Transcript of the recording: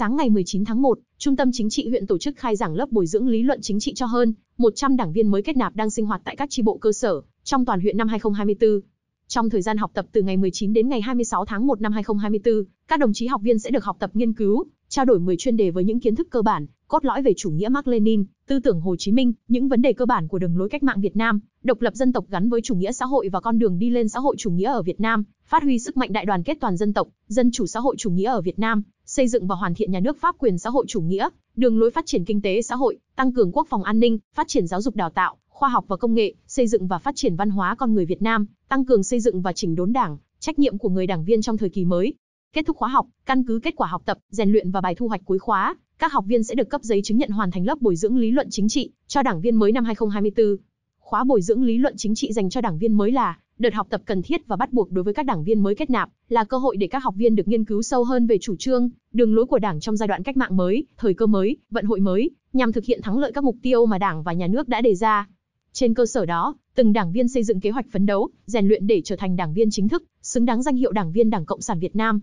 Sáng ngày 19 tháng 1, Trung tâm Chính trị huyện tổ chức khai giảng lớp bồi dưỡng lý luận chính trị cho hơn 100 đảng viên mới kết nạp đang sinh hoạt tại các tri bộ cơ sở trong toàn huyện năm 2024. Trong thời gian học tập từ ngày 19 đến ngày 26 tháng 1 năm 2024, các đồng chí học viên sẽ được học tập nghiên cứu, trao đổi 10 chuyên đề với những kiến thức cơ bản, cốt lõi về chủ nghĩa Mark Lenin, tư tưởng Hồ Chí Minh, những vấn đề cơ bản của đường lối cách mạng Việt Nam, độc lập dân tộc gắn với chủ nghĩa xã hội và con đường đi lên xã hội chủ nghĩa ở Việt Nam, phát huy sức mạnh đại đoàn kết toàn dân tộc, dân chủ xã hội chủ nghĩa ở Việt Nam, xây dựng và hoàn thiện nhà nước pháp quyền xã hội chủ nghĩa, đường lối phát triển kinh tế xã hội, tăng cường quốc phòng an ninh, phát triển giáo dục đào tạo, khoa học và công nghệ, xây dựng và phát triển văn hóa con người Việt Nam, tăng cường xây dựng và chỉnh đốn Đảng, trách nhiệm của người đảng viên trong thời kỳ mới. Kết thúc khóa học, căn cứ kết quả học tập, rèn luyện và bài thu hoạch cuối khóa, các học viên sẽ được cấp giấy chứng nhận hoàn thành lớp bồi dưỡng lý luận chính trị cho đảng viên mới năm 2024. Khóa bồi dưỡng lý luận chính trị dành cho đảng viên mới là Đợt học tập cần thiết và bắt buộc đối với các đảng viên mới kết nạp là cơ hội để các học viên được nghiên cứu sâu hơn về chủ trương, đường lối của Đảng trong giai đoạn cách mạng mới, thời cơ mới, vận hội mới, nhằm thực hiện thắng lợi các mục tiêu mà Đảng và nhà nước đã đề ra. Trên cơ sở đó, từng đảng viên xây dựng kế hoạch phấn đấu, rèn luyện để trở thành đảng viên chính thức, xứng đáng danh hiệu đảng viên Đảng Cộng sản Việt Nam.